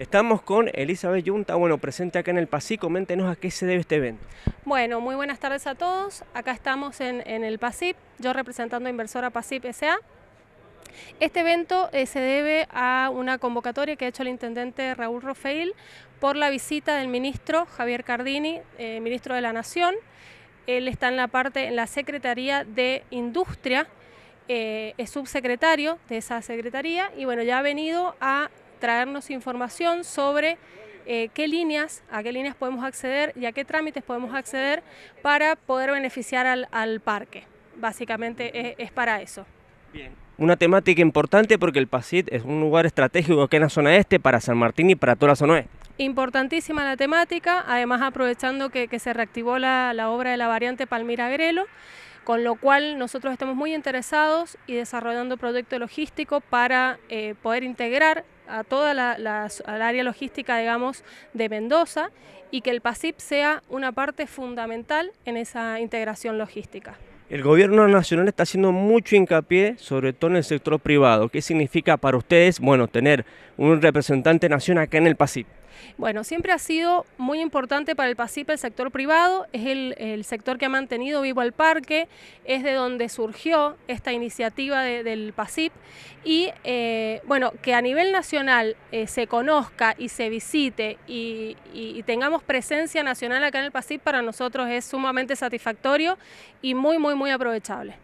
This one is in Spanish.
Estamos con Elizabeth Yunta, bueno, presente acá en el PASI. Coméntenos a qué se debe este evento. Bueno, muy buenas tardes a todos. Acá estamos en, el PASIP, yo representando a Inversora PASIP S.A. Este evento eh, se debe a una convocatoria que ha hecho el intendente Raúl Rofeil por la visita del ministro Javier Cardini, eh, ministro de la Nación. Él está en la parte, en la Secretaría de Industria, eh, es subsecretario de esa secretaría y bueno, ya ha venido a traernos información sobre eh, qué líneas, a qué líneas podemos acceder y a qué trámites podemos acceder para poder beneficiar al, parque. Básicamente es, para eso. Bien. Una temática importante porque el PASIT es un lugar estratégico que en la zona este para San Martín y para toda la zona oeste. Importantísima la temática, además aprovechando que, se reactivó la, obra de la variante Palmira Grelo, con lo cual nosotros estamos muy interesados y desarrollando proyectos logísticos para eh, poder integrar a toda la, área logística, digamos, de Mendoza y que el PASIP sea una parte fundamental en esa integración logística. El gobierno nacional está haciendo mucho hincapié, sobre todo en el sector privado. ¿Qué significa para ustedes, bueno, tener un representante nacional acá en el PASIP? Bueno, siempre ha sido muy importante para el PASIP el sector privado, es el, sector que ha mantenido vivo el parque, es de donde surgió esta iniciativa del PASIP y eh, bueno, que a nivel nacional eh, se conozca y se visite y, y tengamos presencia nacional acá en el PASIP para nosotros es sumamente satisfactorio y muy, muy, muy aprovechable.